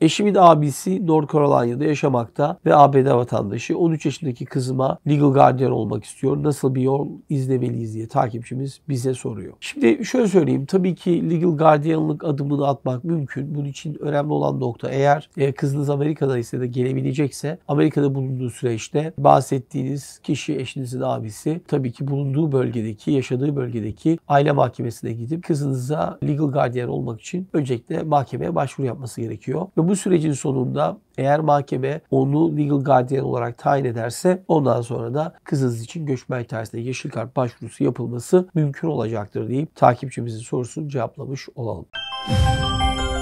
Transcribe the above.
Eşi de abisi North Carolina'da yaşamakta ve ABD vatandaşı. 13 yaşındaki kızıma legal guardian olmak istiyor. Nasıl bir yol izlemeliyiz diye takipçimiz bize soruyor. Şimdi şöyle söyleyeyim. Tabii ki legal guardianlık adımını atmak mümkün. Bunun için önemli olan nokta eğer e, kızınız Amerika'da ise de gelebilecekse Amerika'da bulunduğu süreçte bahsettiğiniz kişi eşinizin abisi tabii ki bulunduğu bölgedeki, yaşadığı bölgedeki aile mahkemesine gidip kızınıza legal guardian olmak için öncelikle mahkemeye başvuru yapması gerekiyor. Ve bu sürecin sonunda eğer mahkeme onu legal guardian olarak tayin ederse ondan sonra da kızınız için göçmen tersine yeşil kart başvurusu yapılması mümkün olacaktır deyip takipçimizin sorusunu cevaplamış olalım. Müzik